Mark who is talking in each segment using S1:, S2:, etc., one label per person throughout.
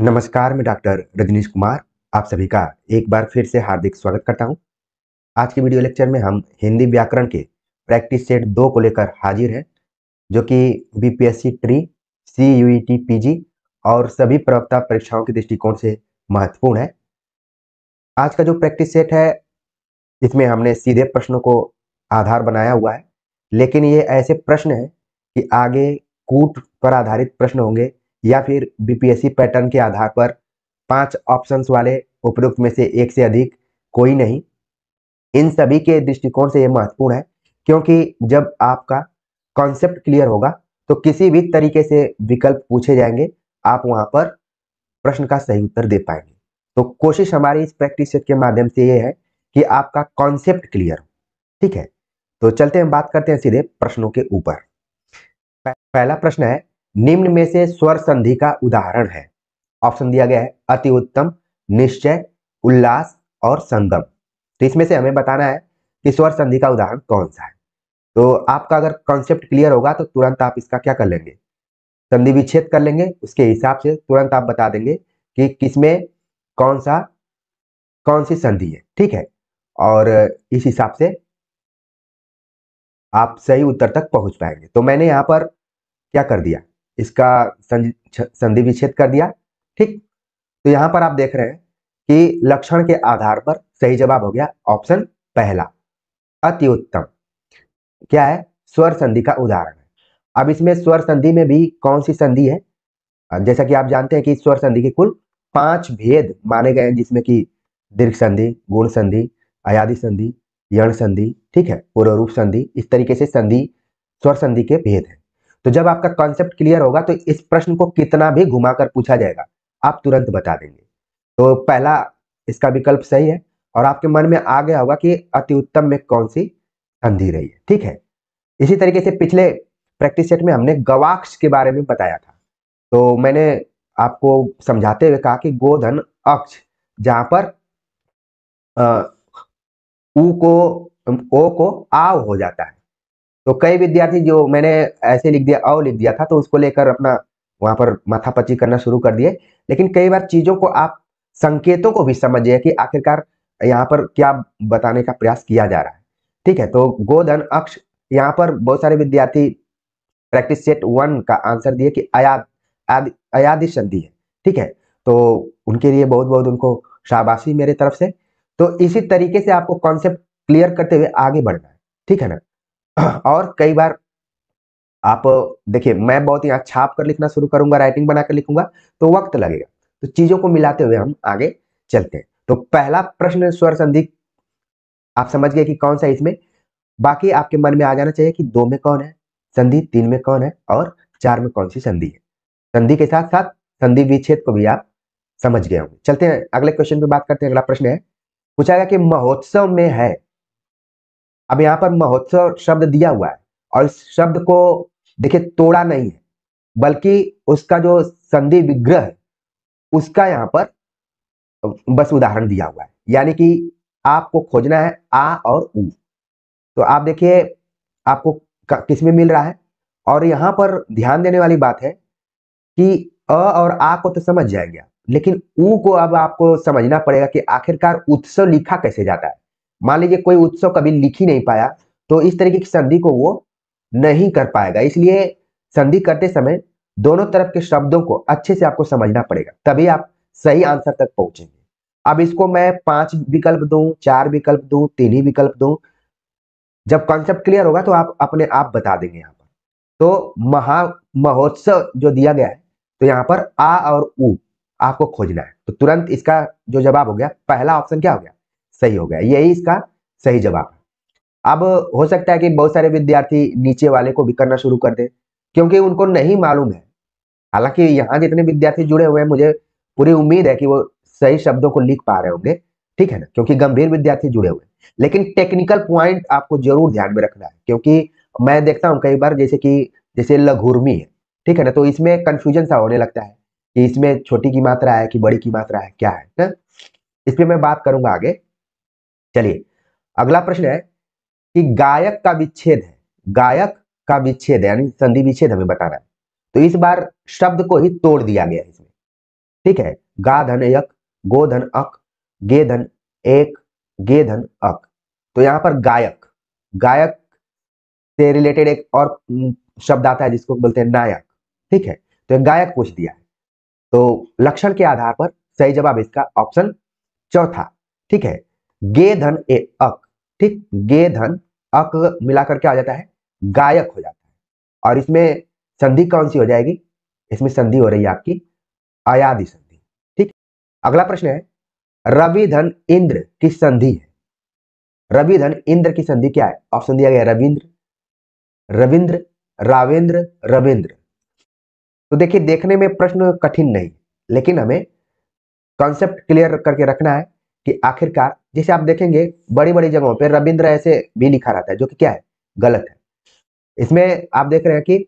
S1: नमस्कार मैं डॉक्टर रजनीश कुमार आप सभी का एक बार फिर से हार्दिक स्वागत करता हूं। आज के वीडियो लेक्चर में हम हिंदी व्याकरण के प्रैक्टिस सेट दो को लेकर हाजिर हैं जो कि BPSC three C U T PG और सभी प्रवक्ता परीक्षाओं के दृष्टिकोण से महत्वपूर्ण है आज का जो प्रैक्टिस सेट है इसमें हमने सीधे प्रश्नों को आधार बनाया हुआ है लेकिन ये ऐसे प्रश्न हैं कि आगे कूट पर आधारित प्रश्न होंगे या फिर बीपीएससी पैटर्न के आधार पर पांच ऑप्शंस वाले उपरोक्त में से एक से अधिक कोई नहीं इन सभी के दृष्टिकोण से यह महत्वपूर्ण है क्योंकि जब आपका कॉन्सेप्ट क्लियर होगा तो किसी भी तरीके से विकल्प पूछे जाएंगे आप वहां पर प्रश्न का सही उत्तर दे पाएंगे तो कोशिश हमारी इस प्रैक्टिस सेट के माध्यम से ये है कि आपका कॉन्सेप्ट क्लियर हो ठीक है तो चलते हैं बात करते हैं सीधे प्रश्नों के ऊपर पहला प्रश्न है निम्न में से स्वर संधि का उदाहरण है ऑप्शन दिया गया है अति उत्तम निश्चय उल्लास और संगम तो इसमें से हमें बताना है कि स्वर संधि का उदाहरण कौन सा है तो आपका अगर कॉन्सेप्ट क्लियर होगा तो तुरंत आप इसका क्या कर लेंगे संधि विच्छेद कर लेंगे उसके हिसाब से तुरंत आप बता देंगे कि किसमें कौन सा कौन सी संधि है ठीक है और इस हिसाब से आप सही उत्तर तक पहुंच पाएंगे तो मैंने यहाँ पर क्या कर दिया इसका संधि विच्छेद कर दिया ठीक तो यहां पर आप देख रहे हैं कि लक्षण के आधार पर सही जवाब हो गया ऑप्शन पहला अति उत्तम क्या है स्वर संधि का उदाहरण है अब इसमें स्वर संधि में भी कौन सी संधि है जैसा कि आप जानते हैं कि स्वर संधि के कुल पांच भेद माने गए हैं जिसमें कि दीर्घ संधि गुण संधि अयादि संधि यण संधि ठीक है पूर्व रूप संधि इस तरीके से संधि स्वर संधि के भेद हैं तो जब आपका कॉन्सेप्ट क्लियर होगा तो इस प्रश्न को कितना भी घुमा कर पूछा जाएगा आप तुरंत बता देंगे तो पहला इसका विकल्प सही है और आपके मन में आ गया होगा कि अति उत्तम में कौन सी संधि रही है ठीक है इसी तरीके से पिछले प्रैक्टिस सेट में हमने गवाक्ष के बारे में बताया था तो मैंने आपको समझाते हुए कहा कि गोधन अक्ष जहाँ पर आ, को ओ को आव हो जाता है तो कई विद्यार्थी जो मैंने ऐसे लिख दिया अव लिख दिया था तो उसको लेकर अपना वहां पर पची करना शुरू कर दिए लेकिन कई बार चीज़ों को आप संकेतों को भी समझिए कि आखिरकार यहाँ पर क्या बताने का प्रयास किया जा रहा है ठीक है तो गोधन अक्ष यहाँ पर बहुत सारे विद्यार्थी प्रैक्टिस सेट वन का आंसर दिए कि अयाद अयाद अयादि संधि है ठीक है तो उनके लिए बहुत बहुत उनको शाबाशी मेरे तरफ से तो इसी तरीके से आपको कॉन्सेप्ट क्लियर करते हुए आगे बढ़ना है ठीक है ना और कई बार आप देखिए मैं बहुत यहाँ छाप अच्छा कर लिखना शुरू करूंगा राइटिंग बनाकर लिखूंगा तो वक्त लगेगा तो चीजों को मिलाते हुए हम आगे चलते हैं तो पहला प्रश्न स्वर संधि आप समझ गए कि कौन सा इसमें बाकी आपके मन में आ जाना चाहिए कि दो में कौन है संधि तीन में कौन है और चार में कौन सी संधि है संधि के साथ साथ संधि विच्छेद को भी आप समझ गए होंगे चलते हैं अगले क्वेश्चन पे बात करते हैं अगला प्रश्न है पूछा गया कि महोत्सव में है अब यहाँ पर महोत्सव शब्द दिया हुआ है और इस शब्द को देखिए तोड़ा नहीं है बल्कि उसका जो संधि विग्रह है उसका यहाँ पर बस उदाहरण दिया हुआ है यानी कि आपको खोजना है आ और उ तो आप देखिए आपको किसमें मिल रहा है और यहाँ पर ध्यान देने वाली बात है कि अ और आ को तो समझ जाएगा लेकिन ऊ को अब आपको समझना पड़ेगा कि आखिरकार उत्सव लिखा कैसे जाता है मान लीजिए कोई उत्सव कभी लिख ही नहीं पाया तो इस तरीके की संधि को वो नहीं कर पाएगा इसलिए संधि करते समय दोनों तरफ के शब्दों को अच्छे से आपको समझना पड़ेगा तभी आप सही आंसर तक पहुंचेंगे अब इसको मैं पांच विकल्प दू चार विकल्प दू तीन ही विकल्प दू जब कॉन्सेप्ट क्लियर होगा तो आप अपने आप बता देंगे यहाँ पर तो महा महोत्सव जो दिया गया है तो यहाँ पर आ और ऊ आपको खोजना है तो तुरंत इसका जो जवाब हो गया पहला ऑप्शन क्या हो गया सही हो गया यही इसका सही जवाब है अब हो सकता है कि बहुत सारे विद्यार्थी नीचे वाले को भी करना शुरू कर दे क्योंकि उनको नहीं मालूम है हालांकि यहाँ जितने विद्यार्थी जुड़े हुए हैं मुझे पूरी उम्मीद है कि वो सही शब्दों को लिख पा रहे होंगे ठीक है ना क्योंकि गंभीर विद्यार्थी जुड़े हुए हैं लेकिन टेक्निकल पॉइंट आपको जरूर ध्यान में रखना है क्योंकि मैं देखता हूँ कई बार जैसे कि जैसे लघुर्मी है ठीक है ना तो इसमें कंफ्यूजन सा होने लगता है कि इसमें छोटी की मात्रा है कि बड़ी की मात्रा है क्या है ना इस पर मैं बात करूंगा आगे चलिए अगला प्रश्न है कि गायक का विच्छेद है गायक का विच्छेद है यानी संधि विच्छेद हमें रहा है तो इस बार शब्द को ही तोड़ दिया गया इसमें ठीक है गा धन यक गो धन अक गे धन एक गे धन अक तो यहां पर गायक गायक से रिलेटेड एक और शब्द आता है जिसको बोलते हैं नायक ठीक है तो गायक पूछ दिया है तो लक्षण के आधार पर सही जवाब इसका ऑप्शन चौथा ठीक है गे धन ए अक ठीक गे धन अक मिला करके आ जाता है गायक हो जाता है और इसमें संधि कौन सी हो जाएगी इसमें संधि हो रही है आपकी अयादि संधि ठीक अगला प्रश्न है रवि धन इंद्र की संधि है रवि धन इंद्र की संधि क्या है ऑप्शन दिया गया रविंद्र रविंद्र रावेंद्र रविंद्र तो देखिए देखने में प्रश्न कठिन नहीं लेकिन हमें कॉन्सेप्ट क्लियर करके रखना है कि आखिरकार जैसे आप देखेंगे बड़ी बड़ी जगहों पर रविंद्र ऐसे भी लिखा रहता है जो कि क्या है गलत है इसमें आप देख रहे हैं कि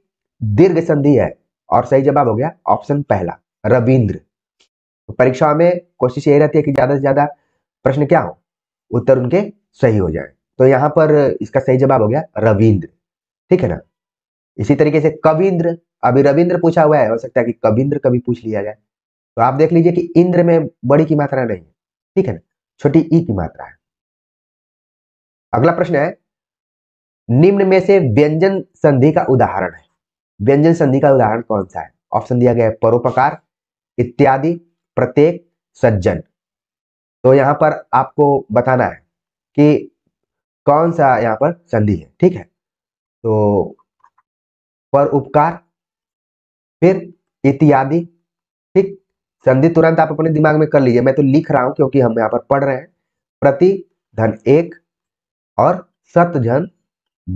S1: दीर्घ संधि है और सही जवाब हो गया ऑप्शन पहला रविंद्र तो परीक्षा में कोशिश यही रहती है कि ज्यादा से ज्यादा प्रश्न क्या हो उत्तर उनके सही हो जाए तो यहां पर इसका सही जवाब हो गया रविंद्र ठीक है ना इसी तरीके से कविंद्र अभी रविंद्र पूछा हुआ है हो सकता है कि कविंद्र कभी पूछ लिया जाए तो आप देख लीजिए कि इंद्र में बड़ी की मात्रा नहीं है ठीक है ना छोटी ई की मात्रा है अगला प्रश्न है निम्न में से व्यंजन संधि का उदाहरण है व्यंजन संधि का उदाहरण कौन सा है ऑप्शन दिया गया है परोपकार इत्यादि प्रत्येक सज्जन तो यहां पर आपको बताना है कि कौन सा यहां पर संधि है ठीक है तो पर उपकार फिर इत्यादि ठीक संधि तुरंत आप अपने दिमाग में कर लीजिए मैं तो लिख रहा हूं क्योंकि हम यहाँ पर पढ़ रहे हैं प्रति धन एक और सत जन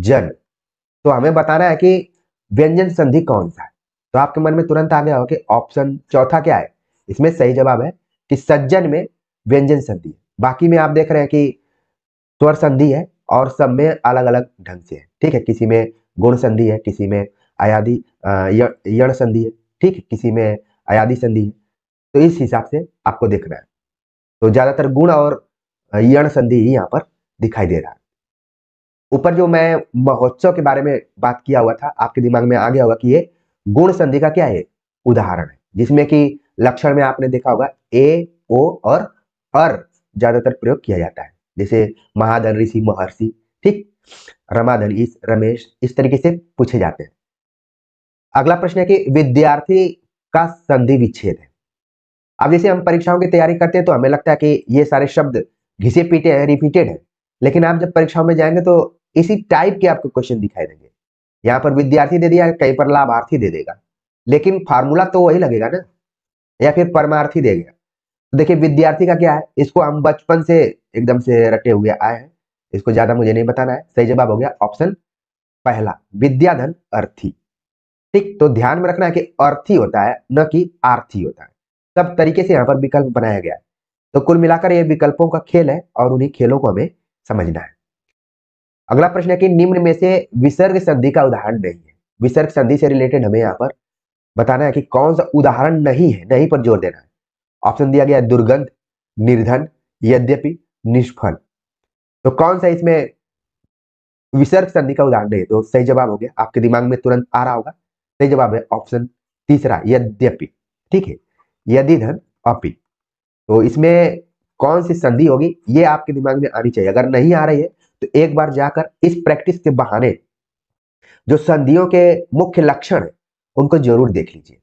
S1: जन तो हमें बताना है कि व्यंजन संधि कौन सा है तो आपके मन में तुरंत आ गया हो कि ऑप्शन चौथा क्या है इसमें सही जवाब है कि सज्जन में व्यंजन संधि बाकी में आप देख रहे हैं कि स्वर संधि है और सब में अलग अलग ढंग से है ठीक है किसी में गुण संधि है किसी में अयादि यण संधि है ठीक है किसी में अयादि संधि है तो इस हिसाब से आपको देखना है तो ज्यादातर गुण और यण संधि ही यहाँ पर दिखाई दे रहा है ऊपर जो मैं महोत्सव के बारे में बात किया हुआ था आपके दिमाग में आ गया होगा कि ये गुण संधि का क्या है उदाहरण है जिसमें कि लक्षण में आपने देखा होगा ए ओ और अर ज्यादातर प्रयोग किया जाता है जैसे महाधन ऋषि महर्षि ठीक रमाधन इस रमेश इस तरीके से पूछे जाते हैं अगला प्रश्न है कि विद्यार्थी का संधि विच्छेद है अब जैसे हम परीक्षाओं की तैयारी करते हैं तो हमें लगता है कि ये सारे शब्द घिसे पीटे हैं रिपीटेड हैं लेकिन आप जब परीक्षाओं में जाएंगे तो इसी टाइप के आपको क्वेश्चन दिखाई देंगे यहाँ पर विद्यार्थी दे दिया कहीं पर लाभार्थी दे देगा लेकिन फार्मूला तो वही लगेगा ना या फिर परमार्थी दे गया तो देखिए विद्यार्थी का क्या है इसको हम बचपन से एकदम से रटे हुए आए हैं इसको ज्यादा मुझे नहीं बताना है सही जवाब हो गया ऑप्शन पहला विद्याधन अर्थी ठीक तो ध्यान में रखना है कि अर्थी होता है न कि आर्थी होता है सब तरीके से यहाँ पर विकल्प बनाया गया है तो कुल मिलाकर यह विकल्पों का खेल है और उन्हीं खेलों को हमें समझना है अगला प्रश्न है कि निम्न में से विसर्ग संधि का उदाहरण नहीं है विसर्ग संधि से रिलेटेड हमें यहाँ पर बताना है कि कौन सा उदाहरण नहीं है नहीं पर जोर देना है ऑप्शन दिया गया दुर्गंध निर्धन यद्यपि निष्फल तो कौन सा इसमें विसर्ग संधि का उदाहरण है तो सही जवाब हो गया आपके दिमाग में तुरंत आ रहा होगा सही जवाब है ऑप्शन तीसरा यद्यपि ठीक है यदि धन अपी तो इसमें कौन सी संधि होगी ये आपके दिमाग में आनी चाहिए अगर नहीं आ रही है तो एक बार जाकर इस प्रैक्टिस के बहाने जो संधियों के मुख्य लक्षण है उनको जरूर देख लीजिए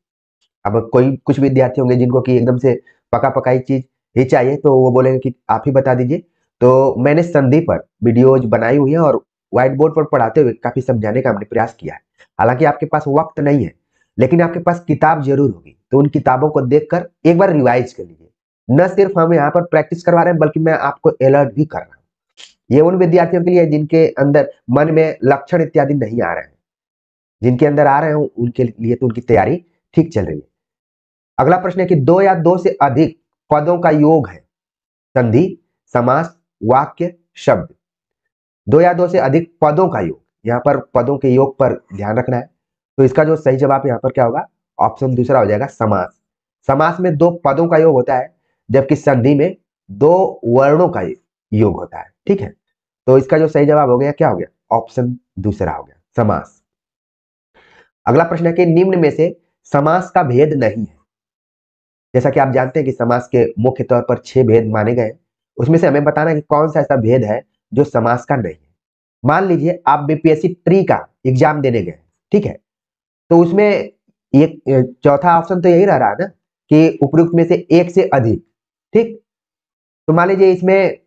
S1: अब कोई कुछ विद्यार्थी होंगे जिनको कि एकदम से पका पकाई चीज ही चाहिए तो वो बोलेंगे कि आप ही बता दीजिए तो मैंने संधि पर वीडियोज बनाई हुई है और व्हाइट बोर्ड पर पढ़ाते हुए काफी समझाने का हमने प्रयास किया है हालांकि आपके पास वक्त नहीं है लेकिन आपके पास किताब जरूर होगी तो उन किताबों को देखकर एक बार रिवाइज कर लीजिए न सिर्फ हम यहाँ पर प्रैक्टिस करवा रहे हैं बल्कि मैं आपको अलर्ट भी कर रहा हूँ ये उन विद्यार्थियों के लिए जिनके अंदर मन में लक्षण इत्यादि नहीं आ रहे हैं जिनके अंदर आ रहे हैं उनके लिए तो उनकी तैयारी ठीक चल रही है अगला प्रश्न है कि दो या दो से अधिक पदों का योग है संधि समास वाक्य शब्द दो या दो से अधिक पदों का योग यहाँ पर पदों के योग पर ध्यान रखना है तो इसका जो सही जवाब यहाँ पर क्या होगा ऑप्शन दूसरा हो जाएगा समास समास में दो पदों का योग होता है जबकि संधि में दो वर्णों का योग होता है ठीक है तो इसका जो सही जवाब हो गया क्या हो गया ऑप्शन दूसरा हो गया समास अगला प्रश्न है कि निम्न में से समास का भेद नहीं है जैसा कि आप जानते हैं कि समास के मुख्य तौर पर छह भेद माने गए उसमें से हमें बताना है कि कौन सा ऐसा भेद है जो समास का नहीं है मान लीजिए आप बीपीएससी ट्री e का एग्जाम देने गए ठीक है तो उसमें ये चौथा ऑप्शन तो यही रह रहा है ना कि उपयुक्त में से एक से अधिक ठीक तो मान लीजिए इसमें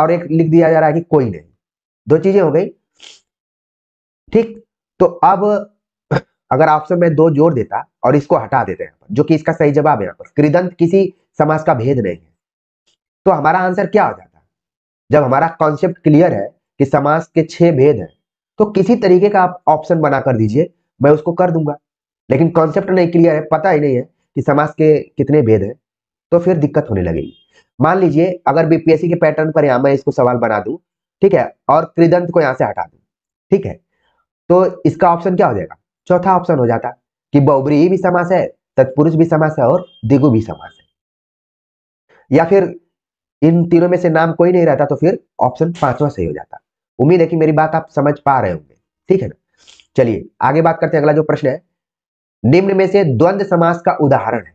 S1: और एक लिख दिया जा रहा है कि कोई नहीं दो चीजें हो गई ठीक तो अब अगर ऑप्शन में दो जोड़ देता और इसको हटा देते हैं जो कि इसका सही जवाब है यहाँ पर क्रिदंत किसी समाज का भेद नहीं है तो हमारा आंसर क्या हो जाता जब हमारा कॉन्सेप्ट क्लियर है कि समाज के छह भेद हैं तो किसी तरीके का आप ऑप्शन बना कर दीजिए मैं उसको कर दूंगा लेकिन कॉन्सेप्ट नहीं क्लियर है पता ही नहीं है कि समाज के कितने भेद हैं तो फिर दिक्कत होने लगेगी मान लीजिए अगर बीपीएससी के पैटर्न पर यहाँ मैं इसको सवाल बना दू ठीक है और कृदंत को यहाँ से हटा दू ठीक है तो इसका ऑप्शन क्या हो जाएगा चौथा ऑप्शन हो जाता कि बहुबरी भी समास है तत्पुरुष भी समास है और दिगु भी समास है या फिर इन तीनों में से नाम कोई नहीं रहता तो फिर ऑप्शन पांचवा सही हो जाता उम्मीद है कि मेरी बात आप समझ पा रहे होंगे ठीक है ना चलिए आगे बात करते हैं अगला जो प्रश्न है निम्न में से द्वंद्व समास का उदाहरण है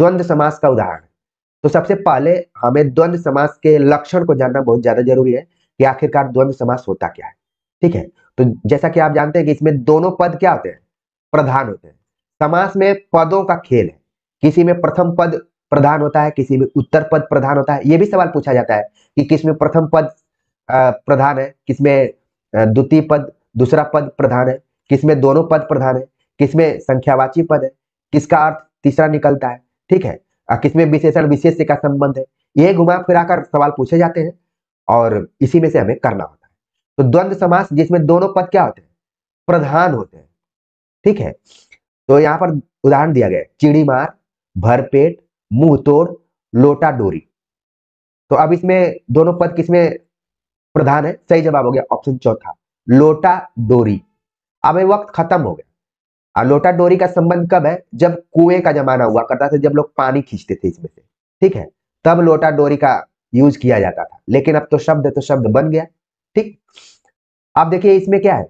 S1: द्वंद्व समास का उदाहरण तो सबसे पहले हमें द्वंद समास के लक्षण को जानना बहुत ज्यादा जरूरी है कि आखिरकार द्वंद्व समास होता क्या है ठीक है तो जैसा कि आप जानते हैं कि इसमें दोनों पद क्या होते हैं प्रधान होते हैं समास में पदों का खेल है किसी में प्रथम पद प्रधान होता है किसी में उत्तर पद प्रधान होता है यह भी सवाल पूछा जाता है कि किसमें प्रथम पद प्रधान है किसमें द्वितीय पद दूसरा पद प्रधान है किसमें दोनों पद प्रधान है किसमें संख्यावाची पद है किसका अर्थ तीसरा निकलता है ठीक है किसमें विशेषण विशेष से का संबंध है ये घुमा फिरा कर सवाल पूछे जाते हैं और इसी में से हमें करना होता है तो द्वंद्व समास जिसमें दोनों पद क्या होते हैं प्रधान होते हैं ठीक है तो यहाँ पर उदाहरण दिया गया चिड़ी मार भरपेट मुंह तोड़ लोटा डोरी तो अब इसमें दोनों पद किसमें प्रधान है सही जवाब हो गया ऑप्शन चौथा लोटा डोरी अब ये वक्त खत्म हो गया और लोटा डोरी का संबंध कब है जब कुएं का जमाना हुआ करता था जब लोग पानी खींचते थे इसमें से ठीक है तब लोटा डोरी का यूज किया जाता था लेकिन अब तो शब्द तो शब्द बन गया ठीक अब देखिए इसमें क्या है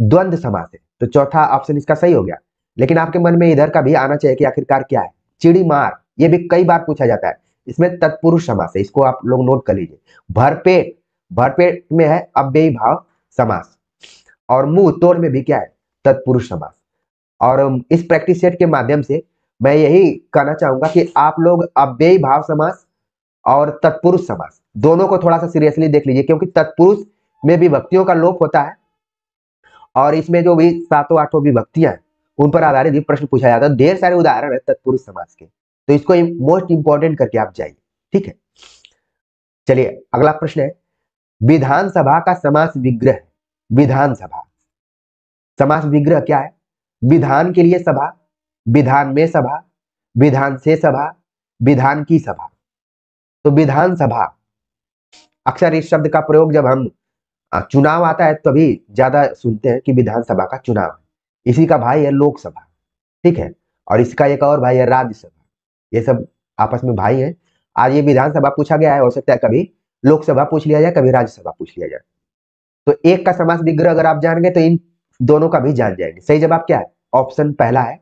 S1: द्वंद्व समास है तो चौथा ऑप्शन इसका सही हो गया लेकिन आपके मन में इधर का भी आना चाहिए कि आखिरकार क्या है चिड़ी मार ये भी कई बार पूछा जाता है इसमें तत्पुरुष समास है इसको आप लोग नोट कर लीजिए भरपेट भरपेट में है अव्यय भाव समास और मुंह तोड़ में भी क्या है तत्पुरुष समास और इस प्रैक्टिस सेट के माध्यम से मैं यही कहना चाहूंगा कि आप लोग अव्यय भाव समास और तत्पुरुष समास दोनों को थोड़ा सा सीरियसली देख लीजिए क्योंकि तत्पुरुष में विभक्तियों का लोप होता है और इसमें जो भी सातों आठों विभक्तियां हैं उन पर आधारित भी प्रश्न पूछा जाता है ढेर सारे उदाहरण है तत्पुरुष समाज के तो इसको मोस्ट इंपॉर्टेंट करके आप जाइए ठीक है चलिए अगला प्रश्न है विधानसभा का समास विग्रह विधानसभा समास विग्रह क्या है विधान के लिए सभा विधान में सभा विधान से सभा विधान की सभा तो विधानसभा अक्सर इस शब्द का प्रयोग जब हम चुनाव आता है तभी ज्यादा सुनते हैं कि विधानसभा का चुनाव है इसी का भाई है लोकसभा ठीक है और इसका एक और भाई है राज्यसभा ये सब आपस में भाई है आज ये विधानसभा पूछा गया है हो सकता है कभी लोकसभा पूछ लिया जाए कभी राज्यसभा पूछ लिया जाए तो एक का समास विग्रह अगर आप जान गए तो इन दोनों का भी जान जाएंगे सही जवाब क्या है ऑप्शन पहला है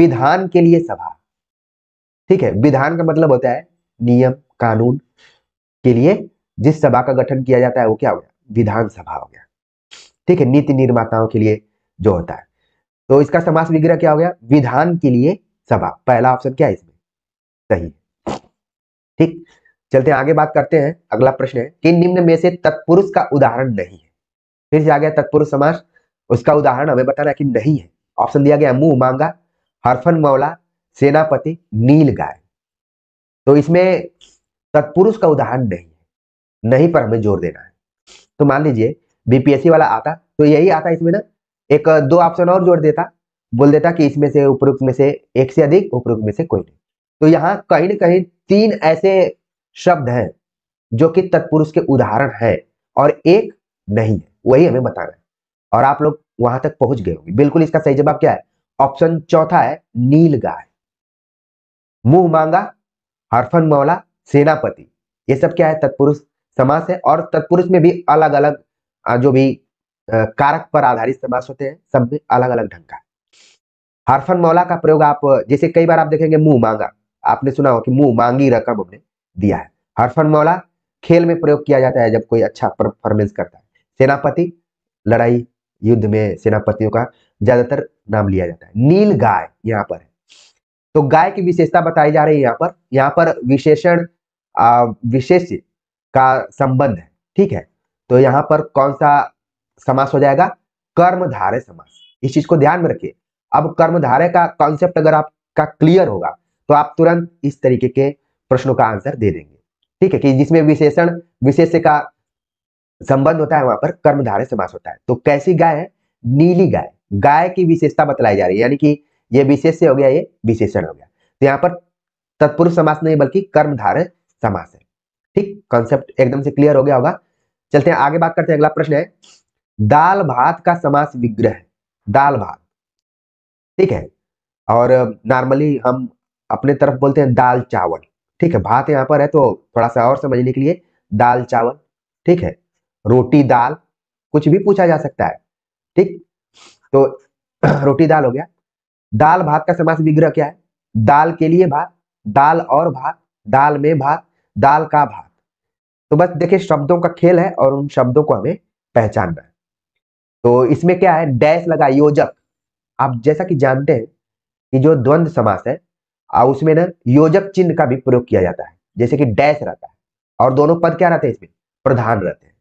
S1: विधान के लिए सभा ठीक है विधान का मतलब होता है नियम कानून के लिए जिस सभा का गठन किया जाता है वो क्या हो गया विधानसभा हो गया ठीक है नीति निर्माताओं के लिए जो होता है तो इसका समास विग्रह क्या हो गया विधान के लिए सभा पहला ऑप्शन क्या है इसमें सही ठीक चलते आगे बात करते हैं अगला प्रश्न है कि निम्न में से तत्पुरुष का उदाहरण नहीं है फिर से आ गया तत्पुरुष समाज उसका उदाहरण हमें बताना है कि नहीं है ऑप्शन दिया गया मुंह मांगा हरफन मौला सेनापति नील गाय तो इसमें तत्पुरुष का उदाहरण नहीं है नहीं पर हमें जोर देना है तो मान लीजिए बीपीएससी वाला आता तो यही आता इसमें ना एक दो ऑप्शन और जोड़ देता बोल देता कि इसमें से उपरोक्त में से एक से अधिक उपरोक्त में से कोई नहीं तो यहाँ कहीं ना कहीं तीन ऐसे शब्द है जो कि तत्पुरुष के उदाहरण है और एक नहीं है वही हमें बताना है और आप लोग वहां तक पहुंच गए होंगे बिल्कुल इसका सही जवाब क्या है ऑप्शन चौथा है नील गाय मुंह मांगा हरफन मौला सेनापति ये सब क्या है तत्पुरुष समास है और तत्पुरुष में भी अलग अलग जो भी कारक पर आधारित समास होते हैं सब में अलग अलग ढंग का हरफन मौला का प्रयोग आप जैसे कई बार आप देखेंगे मुंह मांगा आपने सुना हो कि मुंह मांगी रकम हमने दिया है हर फॉर्मूला खेल में प्रयोग किया जाता है जब कोई अच्छा परफॉर्मेंस करता है सेनापति लड़ाई युद्ध में सेनापतियों का ज्यादातर नाम लिया जाता है नील गाय यहाँ पर है तो गाय की विशेषता बताई जा रही है यहाँ पर यहाँ पर विशेषण विशेष का संबंध है ठीक है तो यहाँ पर कौन सा समास हो जाएगा कर्मधारय समास इस चीज को ध्यान में रखिए अब कर्मधारय का कॉन्सेप्ट अगर आपका क्लियर होगा तो आप तुरंत इस तरीके के प्रश्नों का आंसर दे देंगे ठीक है कि जिसमें विशेषण विशेष का संबंध होता है वहां पर कर्मधारय समास होता है तो कैसी गाय है नीली गाय गाय की विशेषता बतलाई जा रही है यानी कि ये विशेष हो गया ये विशेषण हो गया तो यहाँ पर तत्पुरुष समास नहीं बल्कि कर्मधारय समास है ठीक कॉन्सेप्ट एकदम से क्लियर हो गया होगा चलते हैं आगे बात करते हैं अगला प्रश्न है दाल भात का समास विग्रह दाल भात ठीक है और नॉर्मली हम अपने तरफ बोलते हैं दाल चावल ठीक है भात यहाँ पर है तो थोड़ा सा और समझने के लिए दाल चावल ठीक है रोटी दाल कुछ भी पूछा जा सकता है ठीक तो रोटी दाल हो गया दाल भात का समास विग्रह क्या है दाल के लिए भात दाल और भात दाल में भात दाल का भात तो बस देखिए शब्दों का खेल है और उन शब्दों को हमें पहचानना है तो इसमें क्या है डैश लगा योजक आप जैसा कि जानते हैं कि जो द्वंद्व समास है उसमें ना योजक चिन्ह का भी प्रयोग किया जाता है जैसे कि डैश रहता है और दोनों पद क्या रहते हैं इसमें प्रधान रहते हैं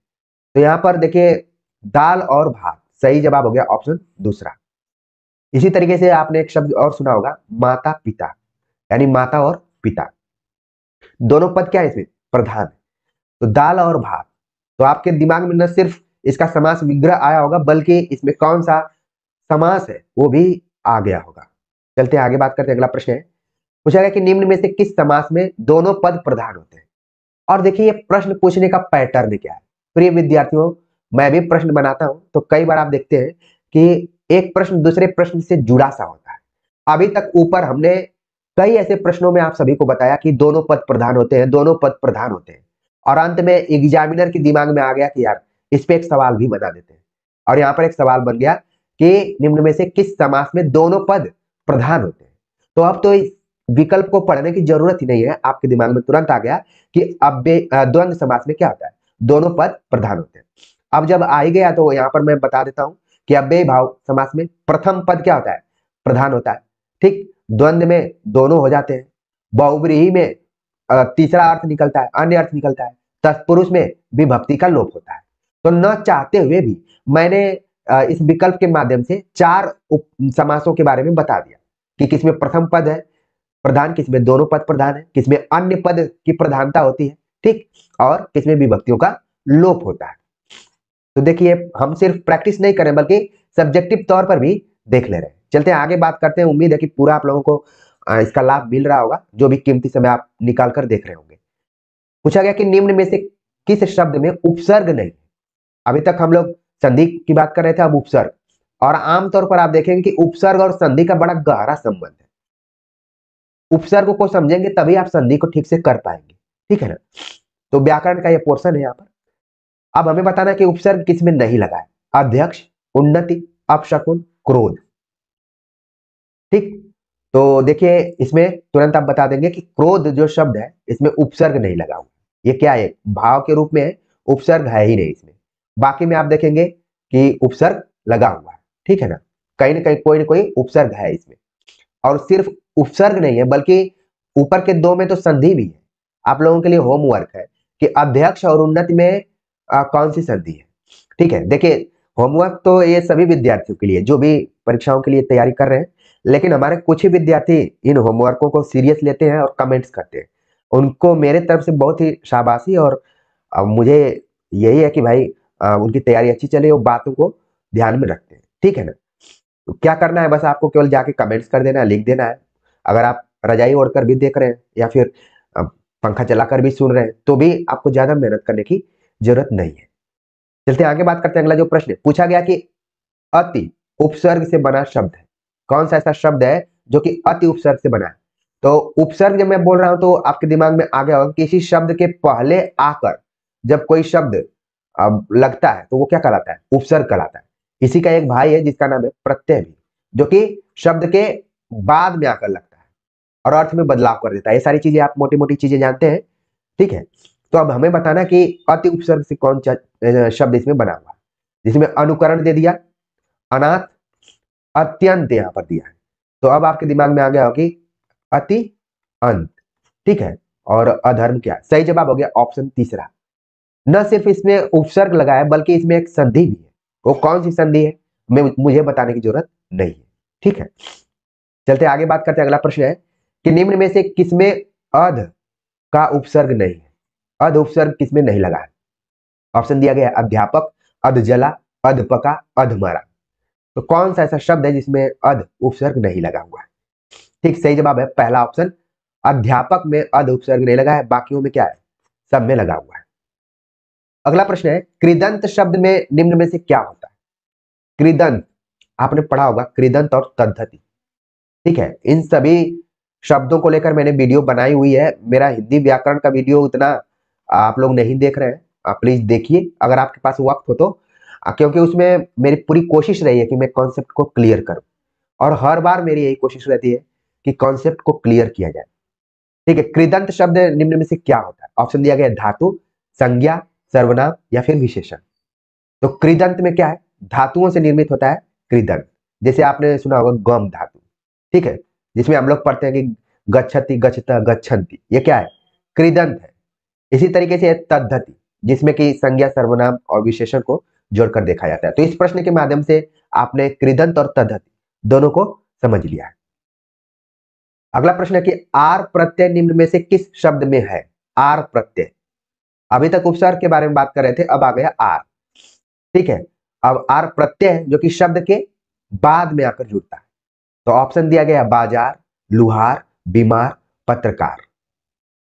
S1: तो यहाँ पर देखिए दाल और भात सही जवाब हो गया ऑप्शन दूसरा इसी तरीके से आपने एक शब्द और सुना होगा माता पिता यानी माता और पिता दोनों पद क्या है इसमें प्रधान तो दाल और भात तो आपके दिमाग में न सिर्फ इसका समास विग्रह आया होगा बल्कि इसमें कौन सा समास है वो भी आ गया होगा चलते आगे बात करते हैं अगला प्रश्न है पूछा गया कि निम्न में से किस समास में दोनों पद प्रधान होते हैं और देखिए ये प्रश्न पूछने का पैटर्न क्या है प्रिय विद्यार्थियों मैं भी प्रश्न बनाता हूं तो कई बार आप देखते हैं कि एक प्रश्न दूसरे प्रश्न से जुड़ा सा होता है अभी तक ऊपर हमने कई ऐसे प्रश्नों में आप सभी को बताया कि दोनों पद प्रधान होते हैं दोनों पद प्रधान होते हैं और अंत में एग्जामिनर के दिमाग में आ गया कि यार इस पर एक सवाल भी बना देते हैं और यहाँ पर एक सवाल बन गया कि निम्न में से किस समास में दोनों पद प्रधान होते हैं तो अब तो विकल्प को पढ़ने की जरूरत ही नहीं है आपके दिमाग में तुरंत आ गया कि अब द्वंद समास में क्या होता है दोनों पद प्रधान होते हैं अब जब आ ही गया तो यहाँ पर मैं बता देता हूं कि अव्यय भाव समास में प्रथम पद क्या होता है प्रधान होता है ठीक द्वंद में दोनों हो जाते हैं बहुब्रीही में तीसरा अर्थ निकलता है अन्य अर्थ निकलता है तत्पुरुष में विभक्ति का लोप होता है तो न चाहते हुए भी मैंने इस विकल्प के माध्यम से चार समासों के बारे में बता दिया कि किसमें प्रथम पद है प्रधान किसमें दोनों पद प्रधान है किसमें अन्य पद की प्रधानता होती है ठीक और किसमें विभक्तियों का लोप होता है तो देखिए हम सिर्फ प्रैक्टिस नहीं करें बल्कि सब्जेक्टिव तौर पर भी देख ले रहे हैं चलते हैं आगे बात करते हैं उम्मीद है कि पूरा आप लोगों को इसका लाभ मिल रहा होगा जो भी कीमती समय आप निकाल कर देख रहे होंगे पूछा गया कि निम्न में से किस शब्द में उपसर्ग नहीं अभी तक हम लोग संधि की बात कर रहे थे अब उपसर्ग और आमतौर पर आप देखेंगे कि उपसर्ग और संधि का बड़ा गहरा संबंध है उपसर्ग को समझेंगे तभी आप संधि को ठीक से कर पाएंगे ठीक है ना तो व्याकरण का ये पोर्शन है यहाँ पर अब हमें बताना कि उपसर्ग किसमें नहीं लगाए अध्यक्ष उन्नति अपशकुन क्रोध ठीक तो देखिए इसमें तुरंत आप बता देंगे कि क्रोध जो शब्द है इसमें उपसर्ग नहीं लगा हुआ ये क्या है भाव के रूप में है उपसर्ग है ही नहीं इसमें बाकी में आप देखेंगे कि उपसर्ग लगा हुआ है ठीक है ना कहीं ना कहीं कोई ना कोई उपसर्ग है इसमें और सिर्फ उपसर्ग नहीं है बल्कि ऊपर के दो में तो संधि भी है आप लोगों के लिए होमवर्क है कि अध्यक्ष और उन्नति में आ, कौन सी संधि है ठीक है देखिए होमवर्क तो ये सभी विद्यार्थियों के लिए जो भी परीक्षाओं के लिए तैयारी कर रहे हैं लेकिन हमारे कुछ ही विद्यार्थी इन होमवर्कों को सीरियस लेते हैं और कमेंट्स करते हैं उनको मेरे तरफ से बहुत ही शाबाशी और मुझे यही है कि भाई उनकी तैयारी अच्छी चले और बातों को ध्यान में रखते हैं ठीक है ना तो क्या करना है बस आपको केवल जाके कमेंट्स कर देना है लिख देना है अगर आप रजाई ओढ़कर भी देख रहे हैं या फिर पंखा चलाकर भी सुन रहे हैं तो भी आपको ज्यादा मेहनत करने की जरूरत नहीं है चलते आगे बात करते हैं अगला जो प्रश्न है पूछा गया कि अति उपसर्ग से बना शब्द है कौन सा ऐसा शब्द है जो कि अति उपसर्ग से बना है तो उपसर्ग जब मैं बोल रहा हूं तो आपके दिमाग में आ गया होगा किसी शब्द के पहले आकर जब कोई शब्द लगता है तो वो क्या कहलाता है उपसर्ग कहलाता है इसी का एक भाई है जिसका नाम है प्रत्यय भी जो कि शब्द के बाद में आकर लगता है और अर्थ में बदलाव कर देता है ये सारी चीजें आप मोटी मोटी चीजें जानते हैं ठीक है तो अब हमें बताना कि अति उपसर्ग से कौन शब्द इसमें बना हुआ जिसमें अनुकरण दे दिया अनाथ अत्यंत यहाँ पर दिया है तो अब आपके दिमाग में आ गया हो कि अति अंत ठीक है और अधर्म क्या सही जवाब हो गया ऑप्शन तीसरा न सिर्फ इसमें उपसर्ग लगा है बल्कि इसमें एक संधि भी है वो कौन सी संधि है मैं मुझे बताने की जरूरत नहीं है ठीक है चलते आगे बात करते हैं अगला प्रश्न है कि निम्न में से किसमें अध का उपसर्ग नहीं है अध उपसर्ग किसमें नहीं लगा है ऑप्शन दिया गया है अध्यापक अध जला अध पका अध मरा तो कौन सा ऐसा शब्द है जिसमें अध उपसर्ग नहीं लगा हुआ है ठीक सही जवाब है पहला ऑप्शन अध्यापक में अध उपसर्ग नहीं लगा है बाकियों में क्या है सब में लगा हुआ है अगला प्रश्न है कृदंत शब्द में निम्न में से क्या होता है कृदंत आपने पढ़ा होगा कृदंत और तद्धति ठीक है इन सभी शब्दों को लेकर मैंने वीडियो बनाई हुई है मेरा हिंदी व्याकरण का वीडियो उतना आप लोग नहीं देख रहे हैं प्लीज देखिए अगर आपके पास वक्त हो तो क्योंकि उसमें मेरी पूरी कोशिश रही है कि मैं कॉन्सेप्ट को क्लियर करूं और हर बार मेरी यही कोशिश रहती है कि कॉन्सेप्ट को क्लियर किया जाए ठीक है कृदंत शब्द निम्न में से क्या होता है ऑप्शन दिया गया धातु संज्ञा सर्वनाम या फिर विशेषण तो कृदंत में क्या है धातुओं से निर्मित होता है कृदंत जैसे आपने सुना होगा गम धातु ठीक है जिसमें हम लोग पढ़ते हैं कि गच्छति गच्छता गच्छन्ति ये क्या है कृदंत है इसी तरीके से तद्धति जिसमें कि संज्ञा सर्वनाम और विशेषण को जोड़कर देखा जाता है तो इस प्रश्न के माध्यम से आपने कृदंत और तद्धति दोनों को समझ लिया है अगला प्रश्न है कि आर प्रत्यय निम्न में से किस शब्द में है आर प्रत्यय अभी तक उपसर्ग के बारे में बात कर रहे थे अब आ गया आर ठीक है अब आर प्रत्यय जो कि शब्द के बाद में आकर जुड़ता है तो ऑप्शन दिया गया बाजार लुहार बीमार पत्रकार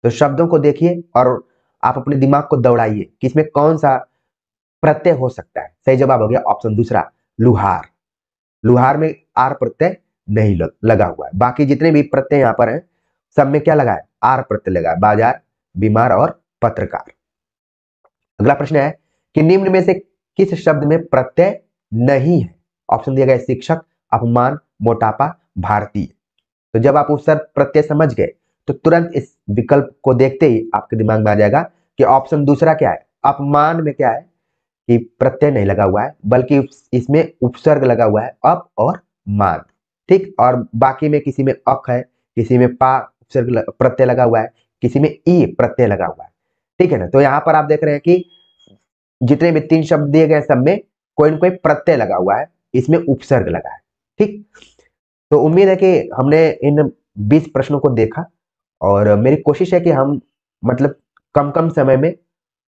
S1: तो शब्दों को देखिए और आप अपने दिमाग को दौड़ाइए कि इसमें कौन सा प्रत्यय हो सकता है सही जवाब हो गया ऑप्शन दूसरा लुहार लुहार में आर प्रत्यय नहीं लग, लगा हुआ है बाकी जितने भी प्रत्यय यहां पर हैं सब में क्या लगा है आर प्रत्यय लगा है बाजार बीमार और पत्रकार अगला प्रश्न है कि निम्न में से किस शब्द में प्रत्यय नहीं है ऑप्शन दिया गया शिक्षक अपमान मोटापा भारतीय तो जब आप उत्तर प्रत्यय समझ गए तो तुरंत इस विकल्प को देखते ही आपके दिमाग में आ जाएगा कि ऑप्शन दूसरा क्या है अपमान में क्या है कि प्रत्यय नहीं लगा हुआ है बल्कि इसमें उपसर्ग लगा हुआ है अप और मान ठीक और बाकी में किसी में अक है किसी में पा उपसर्ग प्रत्यय लगा हुआ है किसी में ई प्रत्यय लगा हुआ है ठीक है ना तो यहाँ पर आप देख रहे हैं कि जितने भी तीन शब्द दिए गए सब में कोई ना कोई प्रत्यय लगा हुआ है इसमें उपसर्ग लगा है ठीक तो उम्मीद है कि हमने इन बीस प्रश्नों को देखा और मेरी कोशिश है कि हम मतलब कम कम समय में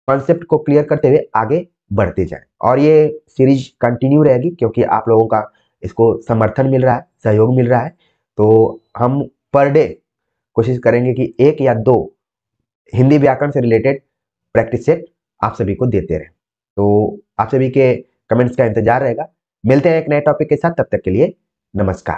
S1: कॉन्सेप्ट को क्लियर करते हुए आगे बढ़ते जाए और ये सीरीज कंटिन्यू रहेगी क्योंकि आप लोगों का इसको समर्थन मिल रहा है सहयोग मिल रहा है तो हम पर डे कोशिश करेंगे कि एक या दो हिंदी व्याकरण से रिलेटेड प्रैक्टिस सेट आप सभी को देते रहे तो आप सभी के कमेंट्स का इंतजार रहेगा मिलते हैं एक नए टॉपिक के साथ तब तक के लिए नमस्कार